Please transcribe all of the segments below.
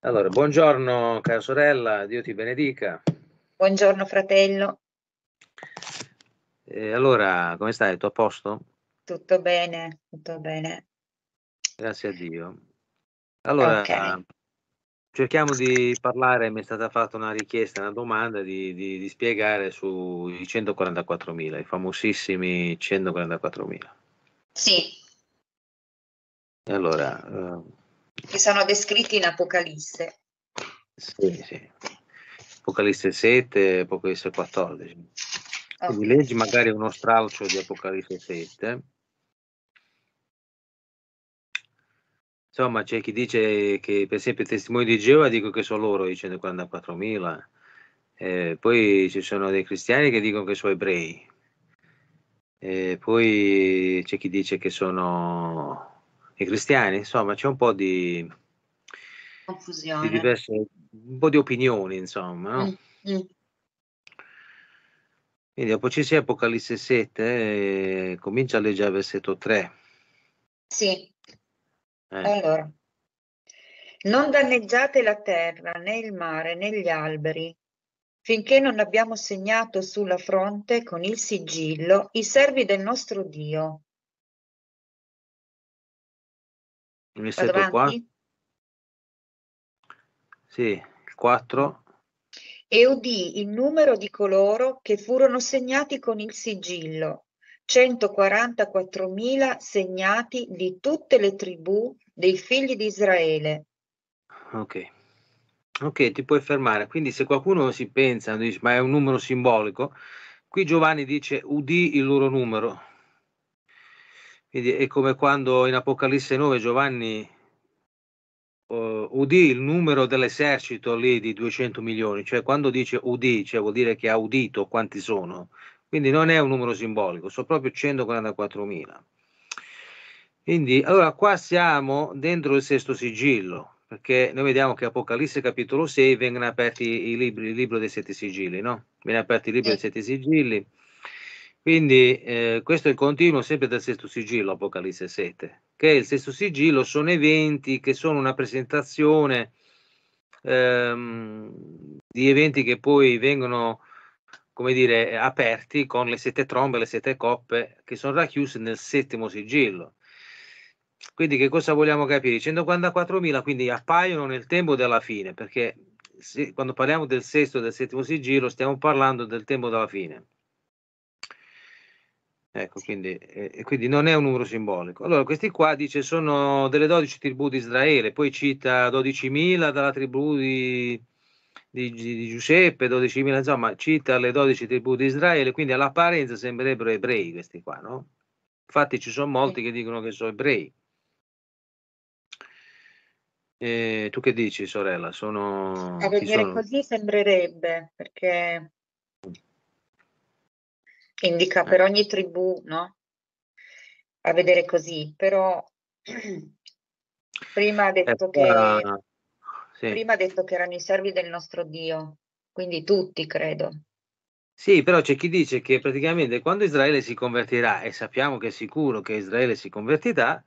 Allora, buongiorno cara sorella, Dio ti benedica. Buongiorno fratello. E eh, allora, come stai? Tutto a posto? Tutto bene, tutto bene. Grazie a Dio. Allora, okay. cerchiamo di parlare, mi è stata fatta una richiesta, una domanda di, di, di spiegare sui 144.000, i famosissimi 144.000. Sì. Allora, eh, che sono descritti in Apocalisse. Sì, sì. Apocalisse 7, Apocalisse 14. Okay. Quindi leggi magari uno stralcio di Apocalisse 7. Insomma, c'è chi dice che, per esempio, i testimoni di Geova dicono che sono loro i 144.000. Eh, poi ci sono dei cristiani che dicono che sono ebrei. Eh, poi c'è chi dice che sono e cristiani, insomma c'è un po' di, Confusione. di diverse, un po' di opinioni, insomma. No? Mm-hmm. Quindi Apocalisse, Apocalisse 7, eh, comincia a leggere versetto 3. Sì. Eh. Allora, non danneggiate la terra, né il mare, né gli alberi, finché non abbiamo segnato sulla fronte con il sigillo i servi del nostro Dio Inizia tu qua. Sì, il 4. E udì il numero di coloro che furono segnati con il sigillo, 144.000 segnati di tutte le tribù dei figli di Israele. Ok. Ok, ti puoi fermare. Quindi se qualcuno si pensa, dice, ma è un numero simbolico, qui Giovanni dice udì il loro numero, quindi è come quando in Apocalisse 9 Giovanni uh, udì il numero dell'esercito lì di 200 milioni, cioè quando dice udì, cioè vuol dire che ha udito quanti sono, quindi non è un numero simbolico, sono proprio 144 mila. Quindi allora qua siamo dentro il sesto sigillo, perché noi vediamo che Apocalisse capitolo 6 vengono aperti i libri, il libro dei sette sigilli, no? Viene aperto il libro dei sette sigilli quindi eh, questo è il continuo sempre del sesto sigillo, Apocalisse 7, che è il sesto sigillo sono eventi che sono una presentazione ehm, di eventi che poi vengono, come dire, aperti con le sette trombe, le sette coppe che sono racchiuse nel settimo sigillo. Quindi che cosa vogliamo capire? 144.000 quindi appaiono nel tempo della fine, perché se, quando parliamo del sesto e del settimo sigillo stiamo parlando del tempo della fine Ecco, quindi, eh, quindi, non è un numero simbolico. Allora, questi qua dice sono delle 12 tribù di Israele, poi cita 12.000 dalla tribù di, di, di Giuseppe, 12.000, insomma, cita le 12 tribù di Israele, quindi all'apparenza sembrerebbero ebrei questi qua, no? Infatti ci sono molti che dicono che sono ebrei. E eh, tu che dici, sorella? Sono, a vedere sono? così sembrerebbe, perché indica eh. per ogni tribù, no? A vedere così, però prima ha detto, che, sì. detto che erano i servi del nostro Dio, quindi tutti credo. Sì, però c'è chi dice che praticamente quando Israele si convertirà, e sappiamo che è sicuro che Israele si convertirà,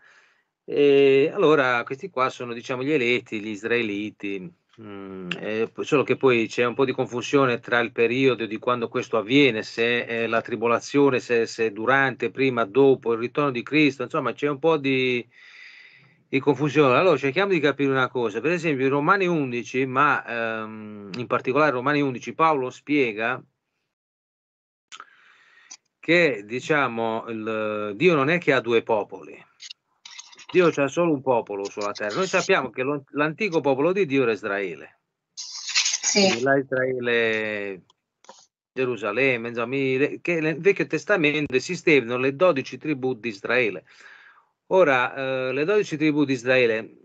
eh, allora questi qua sono diciamo gli eletti, gli israeliti, Mm, eh, solo che poi c'è un po' di confusione tra il periodo di quando questo avviene, se è eh, la tribolazione, se, se durante, prima, dopo il ritorno di Cristo, insomma c'è un po' di, di confusione. Allora cerchiamo di capire una cosa, per esempio in Romani 11, ma ehm, in particolare in Romani 11 Paolo spiega che diciamo il, Dio non è che ha due popoli, Dio c'ha solo un popolo sulla terra. Noi sappiamo che l'antico popolo di Dio era Israele. Sì. La Israele, Gerusalemme, Zamile, che nel Vecchio Testamento esistevano le dodici tribù di Israele. Ora, eh, le dodici tribù di Israele,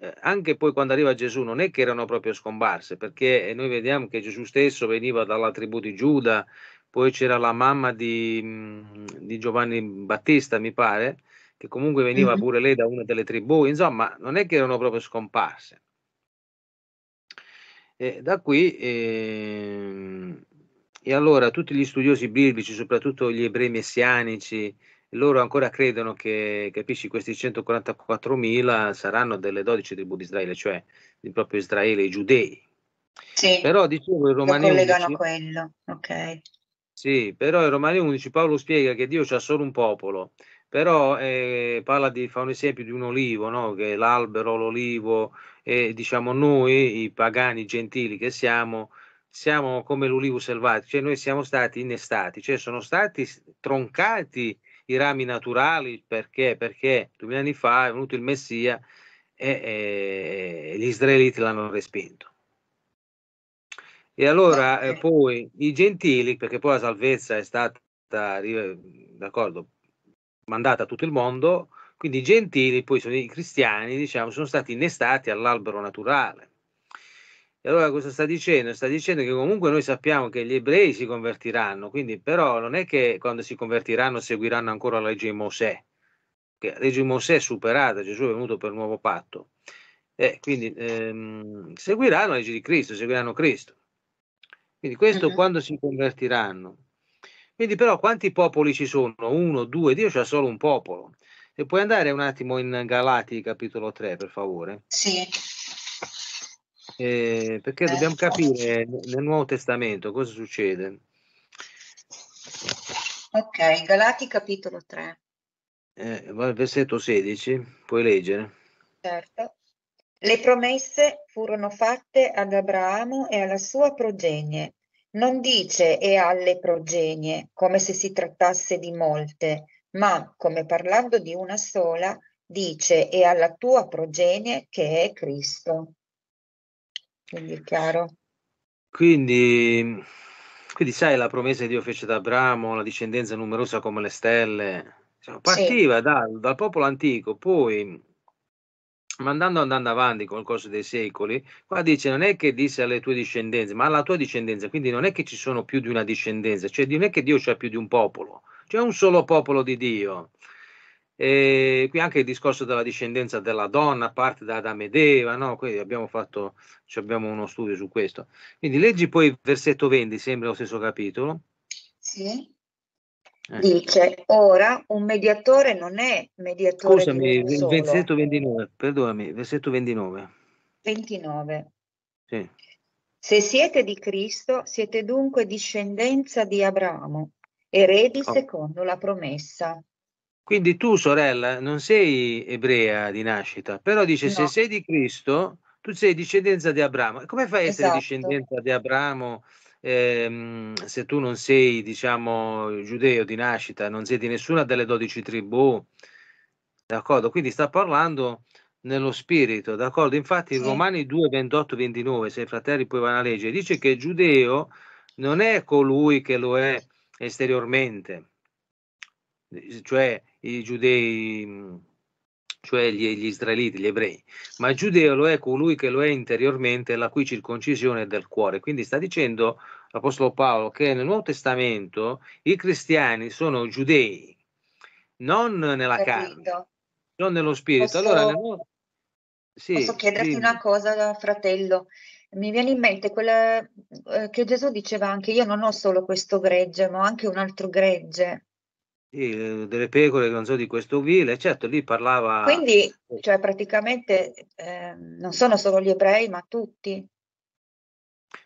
eh, anche poi quando arriva Gesù, non è che erano proprio scomparse, perché noi vediamo che Gesù stesso veniva dalla tribù di Giuda, poi c'era la mamma di, mm, di Giovanni Battista, mi pare, che comunque veniva pure lei da una delle tribù, insomma, non è che erano proprio scomparse. E da qui, eh, e allora tutti gli studiosi biblici, soprattutto gli ebrei messianici, loro ancora credono che, capisci, questi 144.000 saranno delle 12 tribù di Israele, cioè di proprio Israele, i giudei. Sì, però dicevo i Romani 11, quello, ok. Sì, però i Romani 11 Paolo spiega che Dio c'ha solo un popolo però eh, parla di, fa un esempio di un olivo, no? che l'albero, l'olivo, e diciamo noi, i pagani gentili che siamo, siamo come l'olivo selvatico, cioè noi siamo stati innestati, cioè sono stati troncati i rami naturali perché? Perché duemila anni fa è venuto il Messia e, e gli israeliti l'hanno respinto. E allora eh, eh, poi i gentili, perché poi la salvezza è stata d'accordo, mandata a tutto il mondo, quindi i gentili, poi sono i cristiani, diciamo, sono stati innestati all'albero naturale. E allora cosa sta dicendo? Sta dicendo che comunque noi sappiamo che gli ebrei si convertiranno, quindi però non è che quando si convertiranno seguiranno ancora la legge di Mosè, che la legge di Mosè è superata, Gesù è venuto per il nuovo patto. Eh, quindi ehm, seguiranno la legge di Cristo, seguiranno Cristo. Quindi questo uh-huh. quando si convertiranno. Quindi però quanti popoli ci sono? Uno, due, Dio c'è solo un popolo. E puoi andare un attimo in Galati capitolo 3, per favore? Sì. Eh, perché eh, dobbiamo capire nel Nuovo Testamento cosa succede. Ok, Galati capitolo 3. Eh, versetto 16, puoi leggere. Certo. Le promesse furono fatte ad Abramo e alla sua progenie non dice e alle progenie, come se si trattasse di molte, ma, come parlando di una sola, dice e alla tua progenie che è Cristo. Quindi è chiaro. Quindi, quindi sai, la promessa che Dio fece ad Abramo, la discendenza numerosa come le stelle, diciamo, partiva sì. dal, dal popolo antico, poi ma andando, andando avanti col corso dei secoli, qua dice non è che disse alle tue discendenze, ma alla tua discendenza, quindi non è che ci sono più di una discendenza, cioè non è che Dio c'è più di un popolo, c'è un solo popolo di Dio. E qui anche il discorso della discendenza della donna parte da Adamo ed Eva, no? Quindi abbiamo fatto, abbiamo uno studio su questo. Quindi leggi poi il versetto 20, sembra lo stesso capitolo. Sì. Eh. Dice, ora un mediatore non è mediatore. Scusami, versetto 29, perdonami, versetto 29. 29. Sì. Se siete di Cristo, siete dunque discendenza di Abramo, eredi oh. secondo la promessa. Quindi tu, sorella, non sei ebrea di nascita, però dice, no. se sei di Cristo, tu sei discendenza di Abramo. come fai a essere esatto. discendenza di Abramo? ehm, se tu non sei, diciamo, giudeo di nascita, non sei di nessuna delle dodici tribù, d'accordo? Quindi sta parlando nello spirito, d'accordo? Infatti sì. Romani 2, 28, 29, se i fratelli poi vanno a leggere, dice che giudeo non è colui che lo è esteriormente, cioè i giudei cioè gli, gli, israeliti, gli ebrei, ma giudeo lo è colui che lo è interiormente, la cui circoncisione è del cuore. Quindi sta dicendo l'Apostolo Paolo che nel Nuovo Testamento i cristiani sono giudei, non nella Capito. carne, non nello spirito. Posso, allora, nel... sì, posso chiederti sì. una cosa, fratello? Mi viene in mente quella eh, che Gesù diceva anche, io non ho solo questo gregge, ma ho anche un altro gregge. Eh, delle pecore, non so, di questo vile certo lì parlava... Quindi, oh. cioè praticamente eh, non sono solo gli ebrei, ma tutti.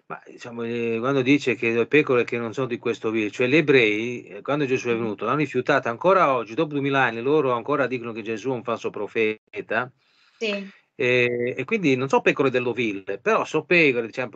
Ma diciamo, eh, quando dice che le pecore che non sono di questo vile cioè gli ebrei, eh, quando Gesù è mm. venuto, l'hanno rifiutata ancora oggi, dopo 2000 anni, loro ancora dicono che Gesù è un falso profeta. Sì. E, eh, e quindi non so pecore dell'ovile, però so pecore, diciamo,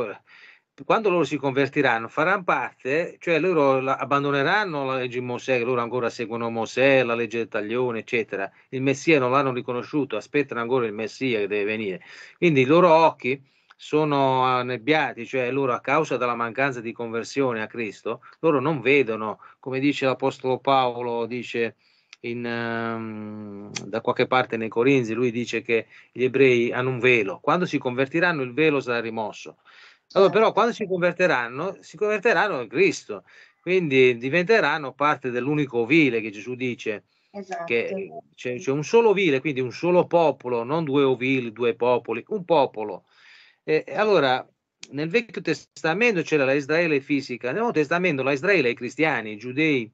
quando loro si convertiranno, faranno parte, cioè loro la, abbandoneranno la legge di Mosè, loro ancora seguono Mosè, la legge del taglione, eccetera. Il Messia non l'hanno riconosciuto, aspettano ancora il Messia che deve venire. Quindi i loro occhi sono annebbiati, cioè loro a causa della mancanza di conversione a Cristo, loro non vedono, come dice l'Apostolo Paolo, dice in, um, da qualche parte nei Corinzi, lui dice che gli ebrei hanno un velo, quando si convertiranno il velo sarà rimosso. Allora, certo. però quando si converteranno, si converteranno a Cristo, quindi diventeranno parte dell'unico ovile che Gesù dice. Esatto. Che c'è, c'è, un solo ovile, quindi un solo popolo, non due ovili, due popoli, un popolo. E, allora, nel Vecchio Testamento c'era la Israele fisica, nel Nuovo Testamento la Israele è i cristiani, i giudei.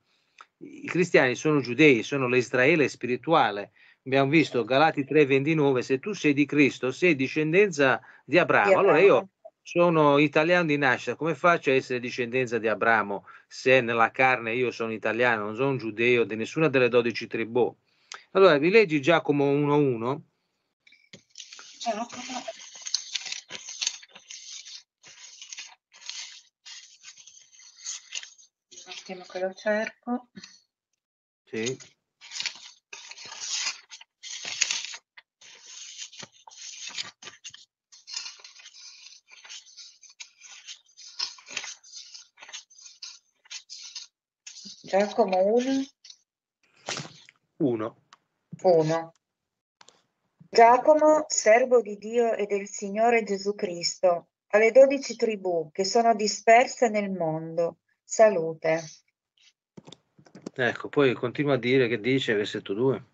I cristiani sono giudei, sono l'Israele spirituale. Abbiamo visto certo. Galati 3:29, se tu sei di Cristo, sei discendenza di Abramo. Di Abramo. Allora io sono italiano di nascita, come faccio a essere discendenza di Abramo se nella carne io sono italiano, non sono giudeo di nessuna delle dodici tribù? Allora, vi leggi Giacomo 1.1? Un attimo che lo cerco. Sì. Giacomo 1. 1. 1. Giacomo, servo di Dio e del Signore Gesù Cristo, alle dodici tribù che sono disperse nel mondo, salute. Ecco, poi continua a dire che dice versetto 2.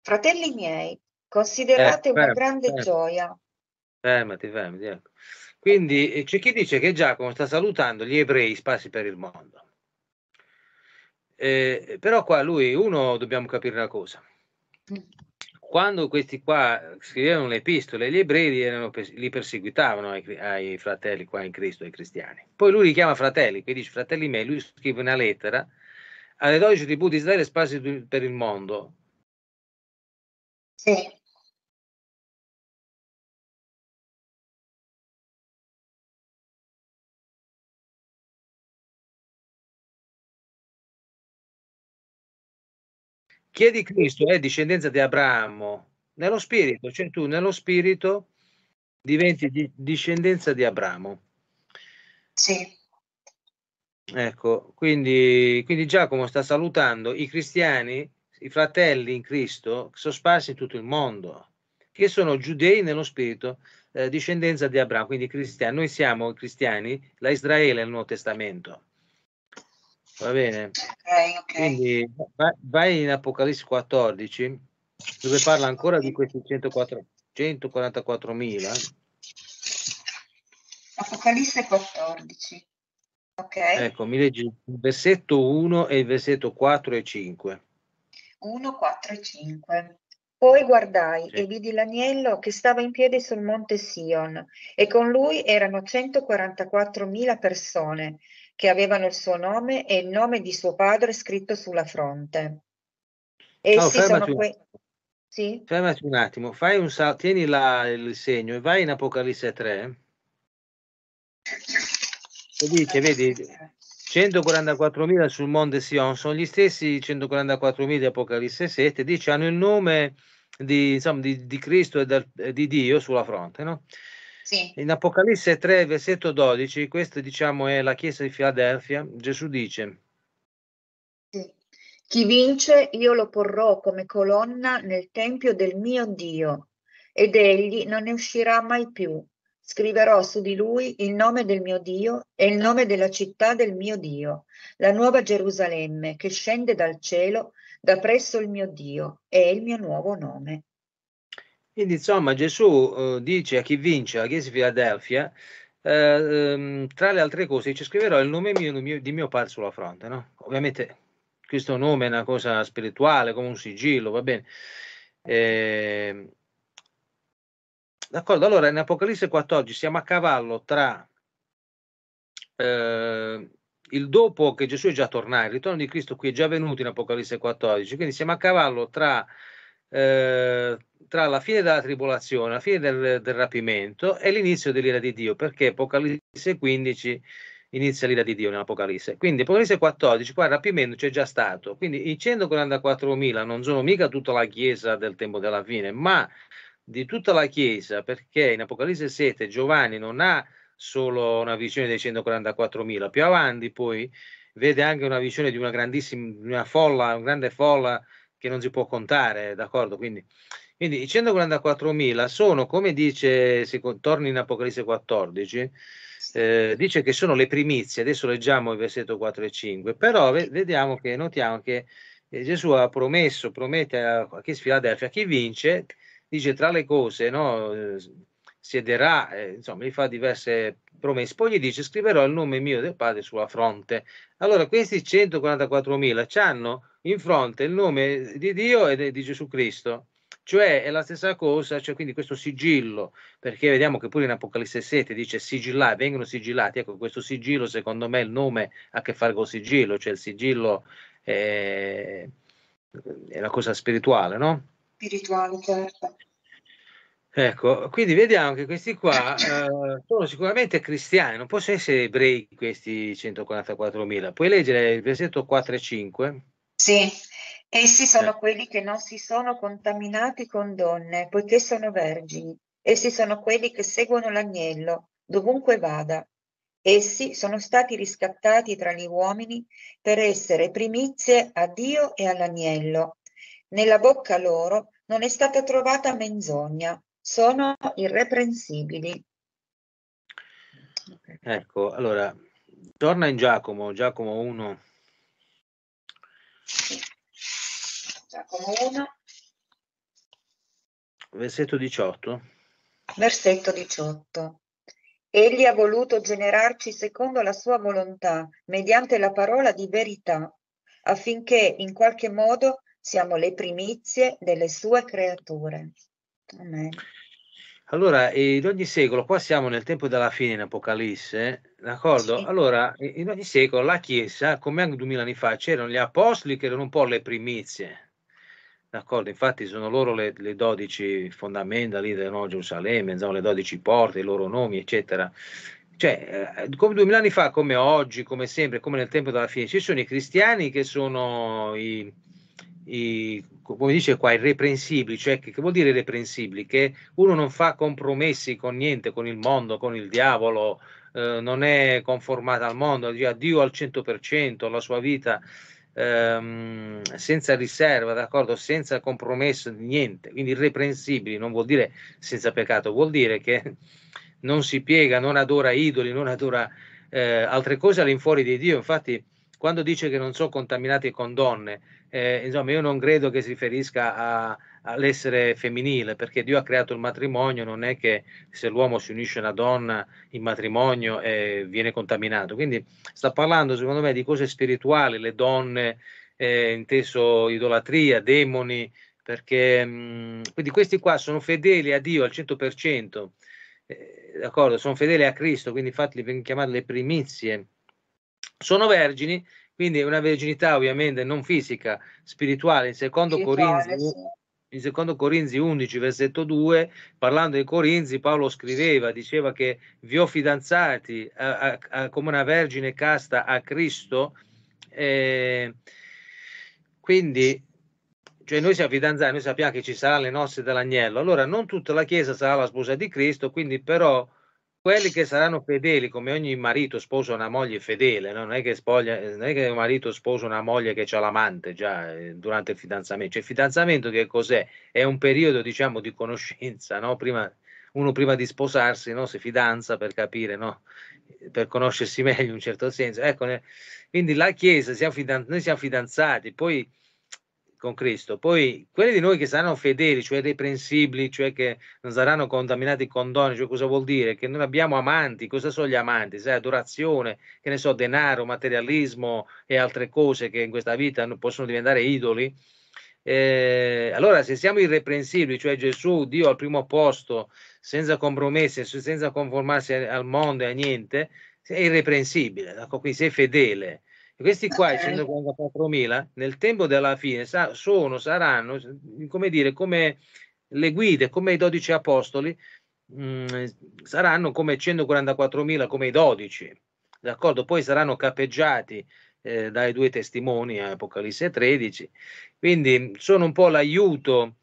Fratelli miei, considerate eh, fermi, una grande fermi. gioia. Fermati, fermati. Ecco. Quindi eh, c'è chi dice che Giacomo sta salutando gli ebrei sparsi per il mondo. Eh, però qua lui, uno, dobbiamo capire una cosa. Mm. Quando questi qua scrivevano le epistole, gli ebrei erano, li perseguitavano ai, ai, fratelli qua in Cristo, ai cristiani. Poi lui li chiama fratelli, quindi dice fratelli miei, lui scrive una lettera alle 12 tribù di Israele sparsi per il mondo. Sì. Chi è di Cristo è eh, discendenza di Abramo nello spirito, cioè tu nello spirito diventi di discendenza di Abramo. Sì. Ecco, quindi, quindi Giacomo sta salutando i cristiani, i fratelli in Cristo, che sono sparsi in tutto il mondo, che sono giudei nello spirito, eh, discendenza di Abramo, quindi cristiani. Noi siamo cristiani, la Israele nel Nuovo Testamento. Va bene? Okay, okay. Quindi vai in Apocalisse 14, dove parla ancora di questi 144.000. Apocalisse 14. Ok. Ecco, mi leggi il versetto 1 e il versetto 4 e 5. 1, 4 e 5. Poi guardai sì. e vidi l'agnello che stava in piedi sul monte Sion e con lui erano 144.000 persone che avevano il suo nome e il nome di suo padre scritto sulla fronte. Essi oh, sono quei... Sì? Fermati un attimo, fai un sal- tieni là il segno e vai in Apocalisse 3. E dice, vedi, 144.000 sul Monte Sion sono gli stessi 144.000 di Apocalisse 7, dice hanno il nome di, insomma, di, di Cristo e, da, di Dio sulla fronte, no? Sì. In Apocalisse 3, versetto 12, questa diciamo è la chiesa di Filadelfia, Gesù dice. Sì. Chi vince io lo porrò come colonna nel tempio del mio Dio ed egli non ne uscirà mai più. Scriverò su di lui il nome del mio Dio e il nome della città del mio Dio, la nuova Gerusalemme che scende dal cielo da presso il mio Dio, è il mio nuovo nome. Quindi insomma Gesù eh, dice a chi vince la chiesa di Filadelfia, eh, ehm, tra le altre cose, ci scriverò il nome mio, di mio, di mio padre sulla fronte. No? Ovviamente questo nome è una cosa spirituale, come un sigillo, va bene. Eh, d'accordo, allora in Apocalisse 14 siamo a cavallo tra eh, il dopo che Gesù è già tornato, il ritorno di Cristo qui è già venuto in Apocalisse 14, quindi siamo a cavallo tra eh, tra la fine della tribolazione, la fine del, del rapimento e l'inizio dell'ira di Dio, perché Apocalisse 15 inizia l'ira di Dio nell'Apocalisse. Quindi Apocalisse 14, qua il rapimento c'è già stato, quindi i 144.000 non sono mica tutta la Chiesa del tempo della fine, ma di tutta la Chiesa, perché in Apocalisse 7 Giovanni non ha solo una visione dei 144.000, più avanti poi vede anche una visione di una grandissima, una folla, una grande folla che non si può contare, d'accordo? Quindi, quindi i 144.000 sono, come dice, se torna in Apocalisse 14, eh, dice che sono le primizie, adesso leggiamo il versetto 4 e 5, però vediamo che, notiamo che eh, Gesù ha promesso, promette a, a chi sfiladelfia, a chi vince, dice tra le cose, no, siederà, eh, insomma, gli fa diverse promesse, poi gli dice scriverò il nome mio del Padre sulla fronte. Allora questi 144.000 ci hanno in fronte il nome di Dio e di Gesù Cristo. Cioè è la stessa cosa, cioè quindi questo sigillo, perché vediamo che pure in Apocalisse 7 dice sigillare, vengono sigillati, ecco questo sigillo secondo me il nome ha a che fare col sigillo, cioè il sigillo è, è una cosa spirituale, no? Spirituale, certo. Ecco, quindi vediamo che questi qua eh, sono sicuramente cristiani, non possono essere ebrei questi 144.000. Puoi leggere il versetto 4 e 5? Sì, essi sono quelli che non si sono contaminati con donne, poiché sono vergini. Essi sono quelli che seguono l'agnello, dovunque vada. Essi sono stati riscattati tra gli uomini per essere primizie a Dio e all'agnello. Nella bocca loro non è stata trovata menzogna, sono irreprensibili. Ecco, allora, torna in Giacomo, Giacomo 1, Giacomo 1. Versetto 18. Versetto 18. Egli ha voluto generarci secondo la sua volontà, mediante la parola di verità, affinché in qualche modo siamo le primizie delle sue creature. Amen. Allora, in ogni secolo, qua siamo nel tempo della fine in Apocalisse, d'accordo? Sì. Allora, in ogni secolo la Chiesa, come anche duemila anni fa, c'erano gli apostoli che erano un po' le primizie, d'accordo? Infatti sono loro le, dodici 12 fondamenta lì del Nuovo Gerusalemme, insomma, le dodici porte, i loro nomi, eccetera. Cioè, eh, come duemila anni fa, come oggi, come sempre, come nel tempo della fine, ci sono i cristiani che sono i, i come dice qua, irreprensibili, cioè che, che vuol dire irreprensibili? Che uno non fa compromessi con niente, con il mondo, con il diavolo, eh, non è conformato al mondo, a Dio al 100%, la sua vita ehm, senza riserva, d'accordo, senza compromesso niente, quindi irreprensibili non vuol dire senza peccato, vuol dire che non si piega, non adora idoli, non adora eh, altre cose all'infuori di Dio, infatti quando dice che non sono contaminati con donne, eh, insomma, io non credo che si riferisca a, all'essere femminile, perché Dio ha creato il matrimonio, non è che se l'uomo si unisce a una donna in matrimonio eh, viene contaminato. Quindi sta parlando, secondo me, di cose spirituali, le donne, eh, inteso idolatria, demoni, perché mh, mm, quindi questi qua sono fedeli a Dio al 100%, eh, d'accordo, sono fedeli a Cristo, quindi infatti vengono chiamate le primizie. Sono vergini quindi una verginità ovviamente non fisica, spirituale. In secondo spirituale, Corinzi, sì in secondo Corinzi 11, versetto 2, parlando dei Corinzi, Paolo scriveva, diceva che vi ho fidanzati a, a, a, come una vergine casta a Cristo. Eh, quindi, cioè noi siamo fidanzati, noi sappiamo che ci saranno le nozze dell'agnello. Allora, non tutta la Chiesa sarà la sposa di Cristo, quindi però quelli che saranno fedeli, come ogni marito sposa una moglie fedele, no? non, è che spoglia, eh, non è che un marito sposa una moglie che ha l'amante già eh, durante il fidanzamento. Cioè, il fidanzamento che cos'è? È un periodo, diciamo, di conoscenza, no? prima, uno prima di sposarsi no? si fidanza per capire, no? per conoscersi meglio in un certo senso. Ecco, quindi la Chiesa, siamo fidanz- noi siamo fidanzati, poi con Cristo. Poi quelli di noi che saranno fedeli, cioè reprensibili, cioè che non saranno contaminati con doni, cioè cosa vuol dire? Che non abbiamo amanti, cosa sono gli amanti? Sai, adorazione, che ne so, denaro, materialismo e altre cose che in questa vita possono diventare idoli. Eh, allora, se siamo irreprensibili, cioè Gesù, Dio al primo posto, senza compromessi, senza conformarsi al mondo e a niente, è irreprensibile. Ecco, quindi sei fedele questi qua, okay. 144.000, nel tempo della fine sa, sono, saranno, come dire, come le guide, come i 12 apostoli, mh, mm, saranno come 144.000, come i 12, d'accordo? Poi saranno capeggiati eh, dai due testimoni Apocalisse 13. Quindi sono un po' l'aiuto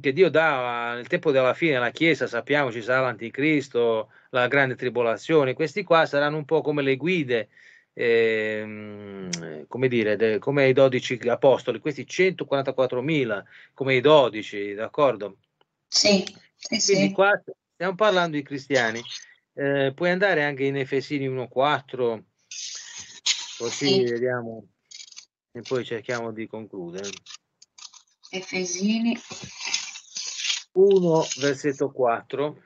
che Dio dà nel tempo della fine alla Chiesa, sappiamo ci sarà l'anticristo, la grande tribolazione, questi qua saranno un po' come le guide Ehm, come dire, de, come i 12 apostoli, questi 144.000 come i 12, d'accordo? Sì, sì, sì. Qua stiamo parlando di cristiani. Eh, puoi andare anche in Efesini 1.4, così sì. vediamo e poi cerchiamo di concludere. Efesini 1, versetto 4.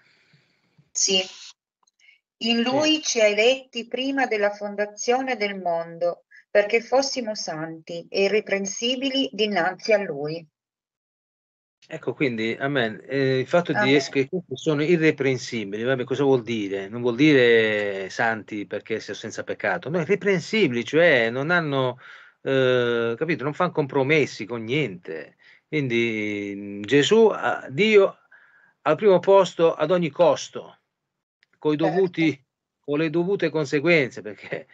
Sì. In lui ci hai letti prima della fondazione del mondo, perché fossimo santi e irreprensibili dinanzi a Lui. Ecco, quindi, amen. Eh, il fatto amen. di essere sono irreprensibili, vabbè, cosa vuol dire? Non vuol dire santi perché sono senza peccato, no, irreprensibili, cioè non hanno, eh, capito, non fanno compromessi con niente. Quindi mm, Gesù, ah, Dio, al primo posto ad ogni costo Certo. dovuti, con le dovute conseguenze, perché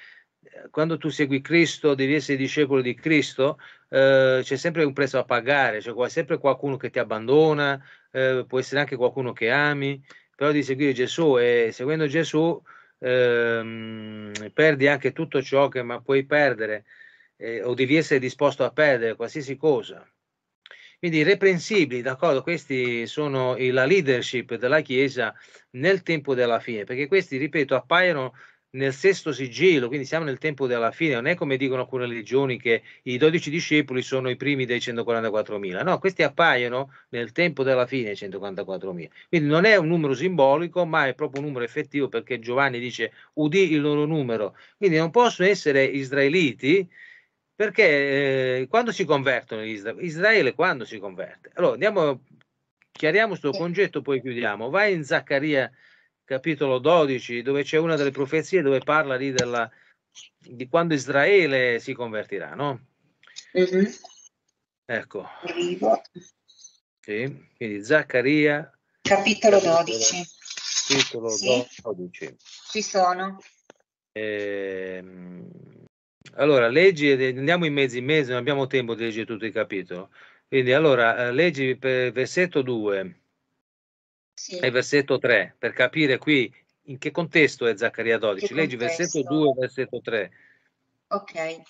eh, quando tu segui Cristo, devi essere discepolo di Cristo, eh, c'è sempre un prezzo da pagare, c'è cioè, sempre qualcuno che ti abbandona, eh, può essere anche qualcuno che ami, però di seguire Gesù e seguendo Gesù ehm, perdi anche tutto ciò che ma puoi perdere eh, o devi essere disposto a perdere qualsiasi cosa. Quindi reprensibili, d'accordo? Questi sono la leadership della Chiesa nel tempo della fine, perché questi, ripeto, appaiono nel sesto sigillo, quindi siamo nel tempo della fine, non è come dicono alcune religioni che i dodici discepoli sono i primi dei 144.000, no, questi appaiono nel tempo della fine 144.000, quindi non è un numero simbolico, ma è proprio un numero effettivo perché Giovanni dice udì il loro numero, quindi non possono essere israeliti perché eh, quando si convertono Isra- Israele quando si converte? Allora andiamo, chiariamo questo concetto, poi chiudiamo. Vai in Zaccaria capitolo 12, dove c'è una delle profezie dove parla lì della, di quando Israele si convertirà, no? Mm-hmm. Ecco. Sì, quindi Zaccaria. Capitolo 12. Capitolo sì. 12. Ci sono. Ehm allora, leggi, andiamo in mezzo in mezzo, non abbiamo tempo di leggere tutto il capitolo. Quindi, allora, eh, leggi versetto 2 sì. e versetto 3, per capire qui in che contesto è Zaccaria 12. leggi versetto 2 e versetto 3. Ok.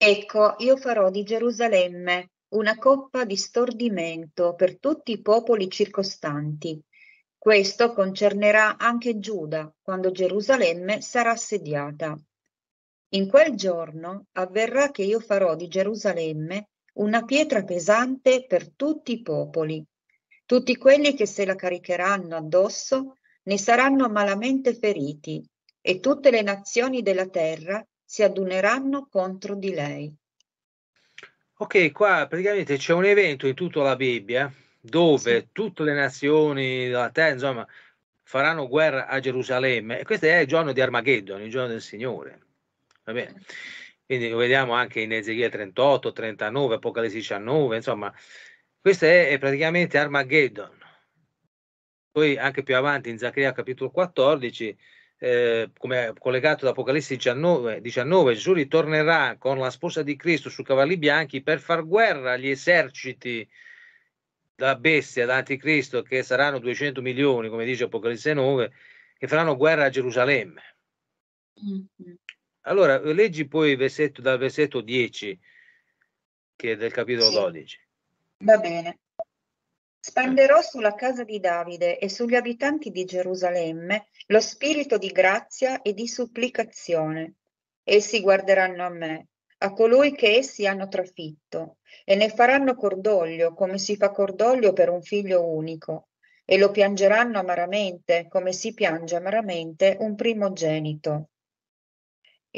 Ecco, io farò di Gerusalemme una coppa di stordimento per tutti i popoli circostanti. Questo concernerà anche Giuda, quando Gerusalemme sarà assediata in quel giorno avverrà che io farò di Gerusalemme una pietra pesante per tutti i popoli. Tutti quelli che se la caricheranno addosso ne saranno malamente feriti e tutte le nazioni della terra si aduneranno contro di lei. Ok, qua praticamente c'è un evento in tutta la Bibbia dove sì. tutte le nazioni della terra, insomma, faranno guerra a Gerusalemme e questo è il giorno di Armageddon, il giorno del Signore. Vabbè. Quindi lo vediamo anche in Ezechiele 38, 39, Apocalisse 19, insomma, questo è, è praticamente Armageddon. Poi anche più avanti in Zaccaria capitolo 14, eh, come collegato ad Apocalisse 19, 19, Gesù ritornerà con la sposa di Cristo su cavalli bianchi per far guerra agli eserciti da bestia, dell'anticristo, che saranno 200 milioni, come dice Apocalisse 9, che faranno guerra a Gerusalemme. Mm-hmm. Allora, leggi poi versetto, dal versetto 10, che è del capitolo sì. 12. Va bene. Spanderò sulla casa di Davide e sugli abitanti di Gerusalemme lo spirito di grazia e di supplicazione. Essi guarderanno a me, a colui che essi hanno trafitto, e ne faranno cordoglio come si fa cordoglio per un figlio unico, e lo piangeranno amaramente come si piange amaramente un primogenito.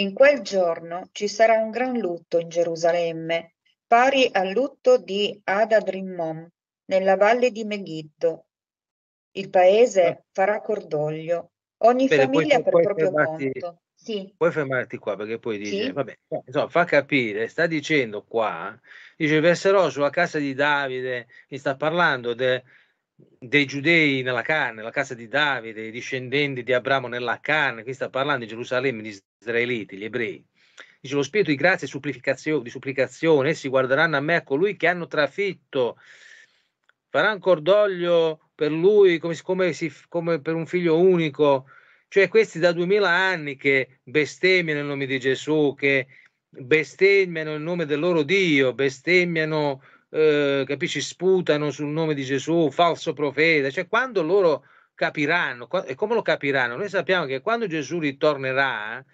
In quel giorno ci sarà un gran lutto in Gerusalemme, pari al lutto di Adad Rimmon, nella valle di Megiddo. Il paese eh. farà cordoglio, ogni Bene, famiglia puoi, per puoi proprio fermarti, conto. Sì. Puoi fermarti qua perché puoi dire, sì? vabbè, insomma, fa capire, sta dicendo qua, dice verserò sulla casa di Davide, mi sta parlando del dei giudei nella carne, la casa di Davide, i discendenti di Abramo nella carne, qui sta parlando di Gerusalemme, gli israeliti, gli ebrei. Dice lo spirito di grazia e di supplicazione, essi guarderanno a me, a colui che hanno trafitto, faranno cordoglio per lui come, come, si, come per un figlio unico, cioè questi da duemila anni che bestemmiano il nome di Gesù, che bestemmiano il nome del loro Dio, bestemmiano eh, capisci, sputano sul nome di Gesù, falso profeta, cioè quando loro capiranno, e come lo capiranno? Noi sappiamo che quando Gesù ritornerà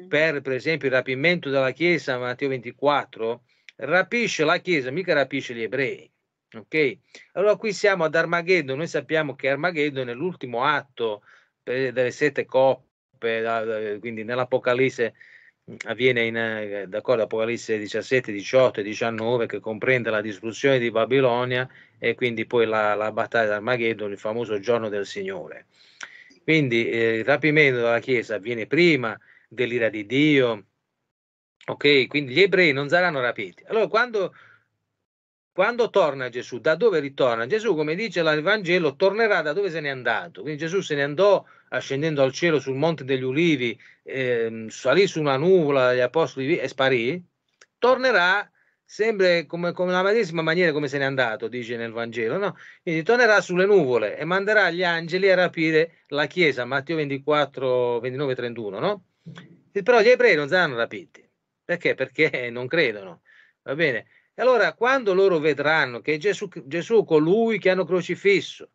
mm. per, per esempio, il rapimento della Chiesa, Matteo 24, rapisce la Chiesa, mica rapisce gli ebrei. Ok? Allora qui siamo ad Armageddon, noi sappiamo che Armageddon è l'ultimo atto eh, delle sette coppe, quindi nell'Apocalisse Mm, avviene in, eh, d'accordo, Apocalisse 17, 18 e 19 che comprende la distruzione di Babilonia e quindi poi la, la battaglia d'Armageddon, il famoso giorno del Signore. Quindi eh, il rapimento della Chiesa avviene prima dell'ira di Dio, ok? Quindi gli ebrei non saranno rapiti. Allora quando, quando torna Gesù, da dove ritorna? Gesù, come dice il Vangelo, tornerà da dove se n'è andato. Quindi Gesù se ne andò ascendendo al cielo sul monte degli ulivi, eh, salì su una nuvola degli apostoli e sparì, tornerà sempre come, come la medesima maniera come se n'è andato, dice nel Vangelo, no? Quindi tornerà sulle nuvole e manderà gli angeli a rapire la Chiesa, Matteo 24, 29, 31, no? però gli ebrei non saranno rapiti. Perché? Perché non credono. Va bene? E allora quando loro vedranno che Gesù, Gesù colui che hanno crocifisso,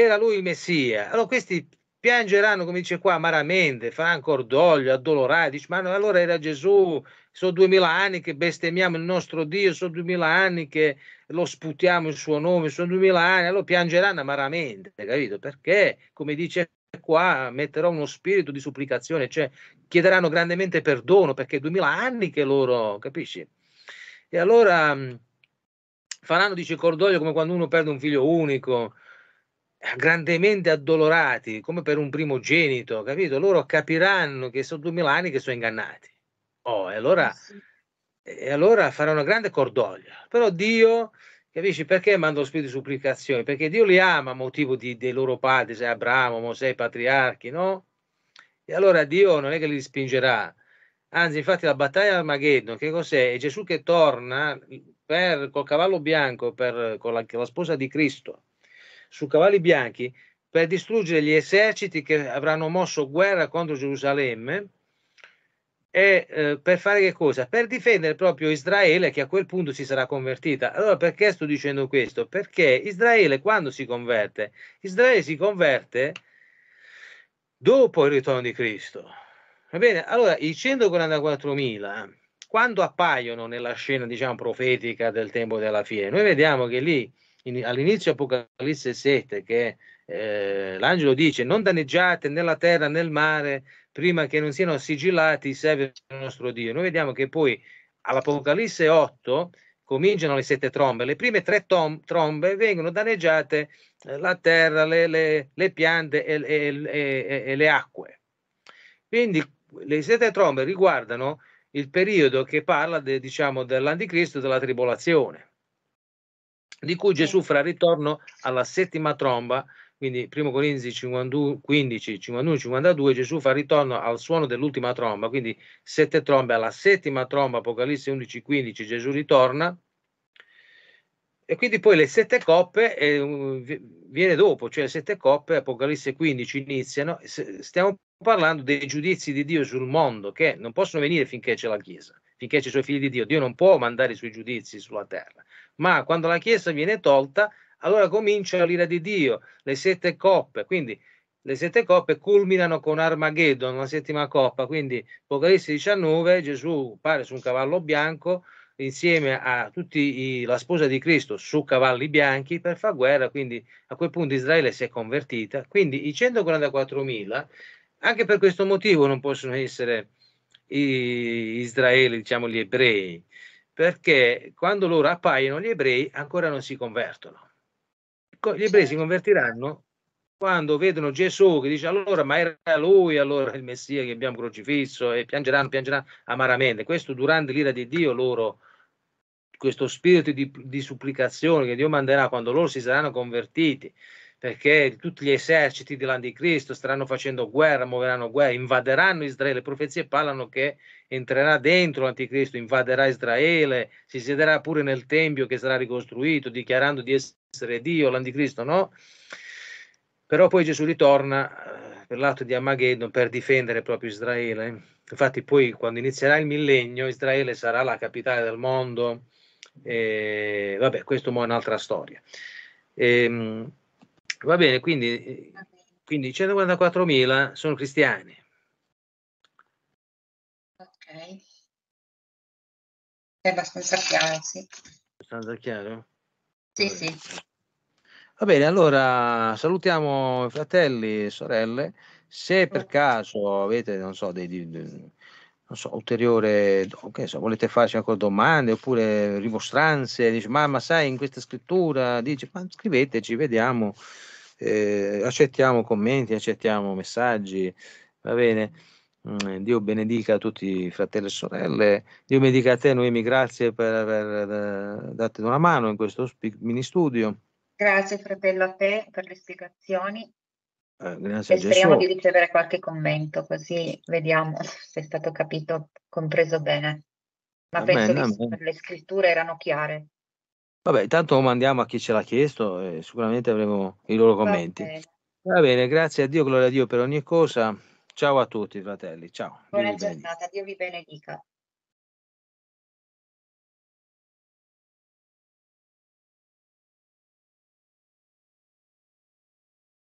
era lui il Messia. Allora questi piangeranno, come dice qua, amaramente, faranno cordoglio, addolorati, dice, ma no, allora era Gesù, sono duemila anni che bestemmiamo il nostro Dio, sono duemila anni che lo sputiamo il suo nome, sono duemila anni, allora piangeranno amaramente, capito? Perché, come dice qua, metterò uno spirito di supplicazione, cioè chiederanno grandemente perdono, perché duemila anni che loro, capisci? E allora faranno, dice, cordoglio come quando uno perde un figlio unico, grandemente addolorati, come per un primogenito, capito? Loro capiranno che sono duemila anni che sono ingannati. Oh, e allora, eh sì. e allora faranno grande cordoglio. Però Dio, capisci, perché manda lo spirito di supplicazione? Perché Dio li ama a motivo di, dei loro padri, sei Abramo, Mosè, i patriarchi, no? E allora Dio non è che li spingerà. Anzi, infatti, la battaglia di Armageddon, che cos'è? È Gesù che torna per, col cavallo bianco, per, con, la, con la sposa di Cristo su cavalli bianchi per distruggere gli eserciti che avranno mosso guerra contro Gerusalemme e eh, per fare che cosa? Per difendere proprio Israele che a quel punto si sarà convertita. Allora perché sto dicendo questo? Perché Israele quando si converte? Israele si converte dopo il ritorno di Cristo. Va bene? Allora i 144.000 quando appaiono nella scena diciamo profetica del tempo della fine, noi vediamo che lì in, all'inizio Apocalisse 7 che eh, l'angelo dice non danneggiate nella terra né il mare prima che non siano sigillati i servi del nostro Dio. Noi vediamo che poi all'Apocalisse 8 cominciano le sette trombe. Le prime tre tom- trombe vengono danneggiate eh, la terra, le, le, le piante e, e, e, e, le acque. Quindi le sette trombe riguardano il periodo che parla de, diciamo, dell'anticristo della tribolazione di cui Gesù farà ritorno alla settima tromba, quindi 1 Corinzi 52, 15, 51, 52, Gesù fa ritorno al suono dell'ultima tromba, quindi sette trombe, alla settima tromba, Apocalisse 11, 15, Gesù ritorna, e quindi poi le sette coppe eh, viene dopo, cioè le sette coppe, Apocalisse 15 iniziano, stiamo parlando dei giudizi di Dio sul mondo, che non possono venire finché c'è la Chiesa, finché ci sono i figli di Dio, Dio non può mandare i suoi giudizi sulla terra, ma quando la Chiesa viene tolta, allora comincia l'ira di Dio, le sette coppe, quindi le sette coppe culminano con Armageddon, la settima coppa, quindi Apocalisse 19, Gesù pare su un cavallo bianco insieme a tutti la sposa di Cristo su cavalli bianchi per far guerra, quindi a quel punto Israele si è convertita, quindi i 144.000 anche per questo motivo non possono essere Israele, diciamo gli ebrei, perché quando loro appaiono gli ebrei ancora non si convertono. Gli ebrei si certo. convertiranno quando vedono Gesù che dice allora ma era lui allora il Messia che abbiamo crocifisso e piangeranno, piangeranno amaramente. Questo durante l'ira di Dio loro, questo spirito di, di supplicazione che Dio manderà quando loro si saranno convertiti perché tutti gli eserciti dell'anticristo staranno facendo guerra, muoveranno guerra, invaderanno Israele. Le profezie parlano che entrerà dentro l'anticristo, invaderà Israele, si siederà pure nel tempio che sarà ricostruito, dichiarando di essere Dio, l'anticristo no. Però poi Gesù ritorna eh, per l'atto di Armageddon per difendere proprio Israele. Infatti poi quando inizierà il millennio Israele sarà la capitale del mondo. E, vabbè, questo è un'altra storia. E, ehm, Va bene, quindi, eh, quindi 144.000 sono cristiani. Ok. È abbastanza chiaro, sì. Abbastanza chiaro? Sì, Va sì. Va bene, allora salutiamo i fratelli e sorelle. Se per caso avete, non so, dei, dei, dei non so, ulteriore, okay, so, volete farci ancora domande oppure rimostranze, dice mamma sai in questa scrittura, dice ma scriveteci, vediamo eh, accettiamo commenti, accettiamo messaggi, va bene? Mm, Dio benedica a tutti i fratelli e sorelle, Dio benedica a te Noemi, grazie per aver eh, dato una mano in questo mini studio. Grazie fratello a te per le spiegazioni. Eh, grazie e speriamo di ricevere qualche commento così vediamo se è stato capito, compreso bene. Ma amen, penso amen. che le scritture erano chiare. Vabbè, intanto mandiamo a chi ce l'ha chiesto e sicuramente avremo i loro commenti. Va bene. Va bene, grazie a Dio, gloria a Dio per ogni cosa. Ciao a tutti, fratelli. Ciao. Buona Dio giornata, Dio vi benedica.